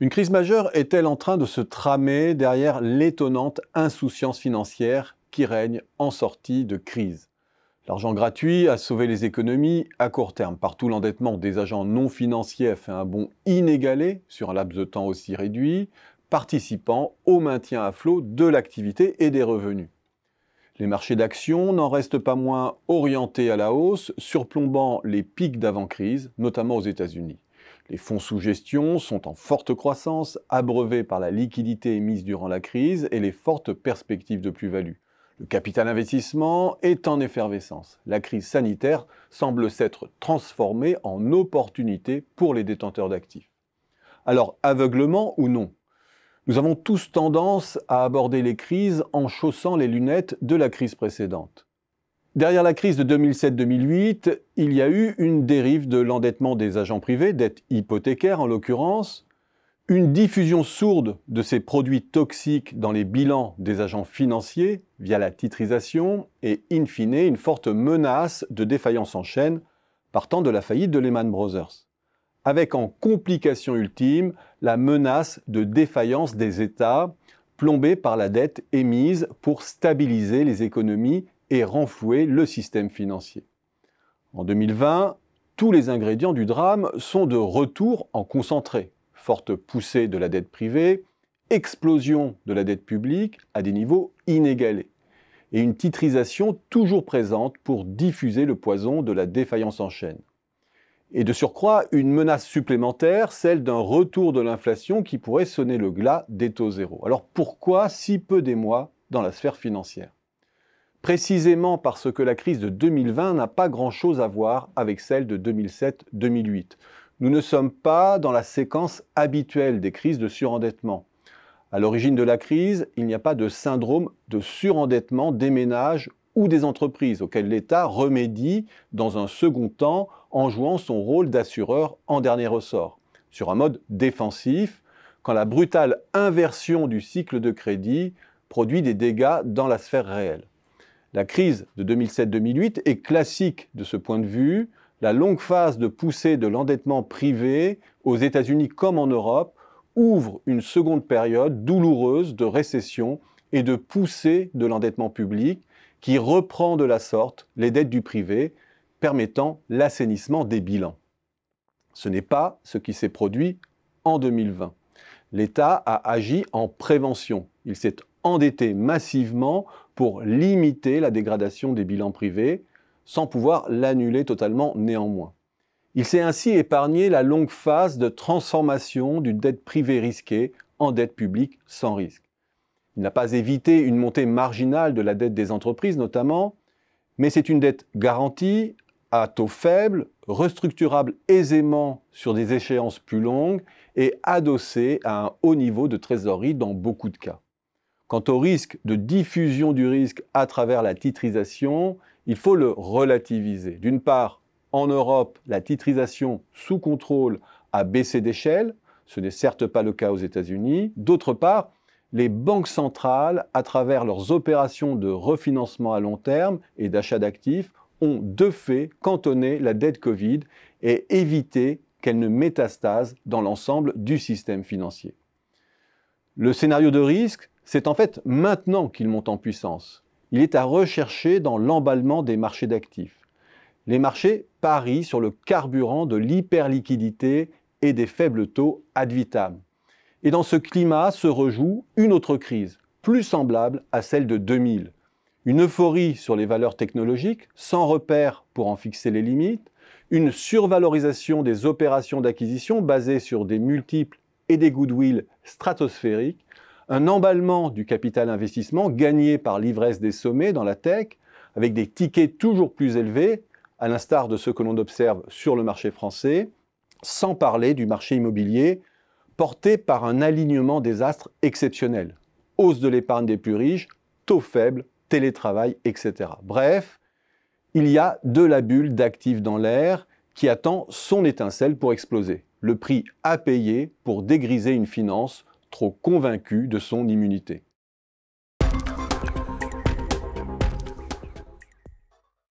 Une crise majeure est-elle en train de se tramer derrière l'étonnante insouciance financière qui règne en sortie de crise L'argent gratuit a sauvé les économies à court terme. Partout, l'endettement des agents non financiers a fait un bond inégalé sur un laps de temps aussi réduit, participant au maintien à flot de l'activité et des revenus. Les marchés d'actions n'en restent pas moins orientés à la hausse, surplombant les pics d'avant-crise, notamment aux États-Unis. Les fonds sous gestion sont en forte croissance, abreuvés par la liquidité émise durant la crise et les fortes perspectives de plus-value. Le capital investissement est en effervescence. La crise sanitaire semble s'être transformée en opportunité pour les détenteurs d'actifs. Alors, aveuglement ou non Nous avons tous tendance à aborder les crises en chaussant les lunettes de la crise précédente. Derrière la crise de 2007-2008, il y a eu une dérive de l'endettement des agents privés, dette hypothécaire en l'occurrence, une diffusion sourde de ces produits toxiques dans les bilans des agents financiers via la titrisation et, in fine, une forte menace de défaillance en chaîne partant de la faillite de Lehman Brothers, avec en complication ultime la menace de défaillance des États plombés par la dette émise pour stabiliser les économies et renflouer le système financier. En 2020, tous les ingrédients du drame sont de retour en concentré. Forte poussée de la dette privée, explosion de la dette publique à des niveaux inégalés et une titrisation toujours présente pour diffuser le poison de la défaillance en chaîne. Et de surcroît, une menace supplémentaire, celle d'un retour de l'inflation qui pourrait sonner le glas des taux zéro. Alors pourquoi si peu d'émoi dans la sphère financière précisément parce que la crise de 2020 n'a pas grand-chose à voir avec celle de 2007-2008. Nous ne sommes pas dans la séquence habituelle des crises de surendettement. À l'origine de la crise, il n'y a pas de syndrome de surendettement des ménages ou des entreprises auquel l'État remédie dans un second temps en jouant son rôle d'assureur en dernier ressort, sur un mode défensif, quand la brutale inversion du cycle de crédit produit des dégâts dans la sphère réelle. La crise de 2007-2008 est classique de ce point de vue. La longue phase de poussée de l'endettement privé aux États-Unis comme en Europe ouvre une seconde période douloureuse de récession et de poussée de l'endettement public qui reprend de la sorte les dettes du privé, permettant l'assainissement des bilans. Ce n'est pas ce qui s'est produit en 2020. L'État a agi en prévention. Il s'est endetté massivement pour limiter la dégradation des bilans privés, sans pouvoir l'annuler totalement néanmoins. Il s'est ainsi épargné la longue phase de transformation d'une dette privée risquée en dette publique sans risque. Il n'a pas évité une montée marginale de la dette des entreprises notamment, mais c'est une dette garantie, à taux faible, restructurable aisément sur des échéances plus longues et adossée à un haut niveau de trésorerie dans beaucoup de cas. Quant au risque de diffusion du risque à travers la titrisation, il faut le relativiser. D'une part, en Europe, la titrisation sous contrôle a baissé d'échelle, ce n'est certes pas le cas aux États-Unis. D'autre part, les banques centrales, à travers leurs opérations de refinancement à long terme et d'achat d'actifs, ont de fait cantonné la dette Covid et évité qu'elle ne métastase dans l'ensemble du système financier. Le scénario de risque, c'est en fait maintenant qu'il monte en puissance. Il est à rechercher dans l'emballement des marchés d'actifs. Les marchés parient sur le carburant de l'hyperliquidité et des faibles taux ad vitam. Et dans ce climat se rejoue une autre crise, plus semblable à celle de 2000. Une euphorie sur les valeurs technologiques, sans repère pour en fixer les limites, une survalorisation des opérations d'acquisition basées sur des multiples et des goodwill stratosphériques, un emballement du capital investissement gagné par l'ivresse des sommets dans la tech, avec des tickets toujours plus élevés, à l'instar de ceux que l'on observe sur le marché français, sans parler du marché immobilier, porté par un alignement des astres exceptionnel. Hausse de l'épargne des plus riches, taux faibles, télétravail, etc. Bref, il y a de la bulle d'actifs dans l'air qui attend son étincelle pour exploser, le prix à payer pour dégriser une finance trop convaincu de son immunité.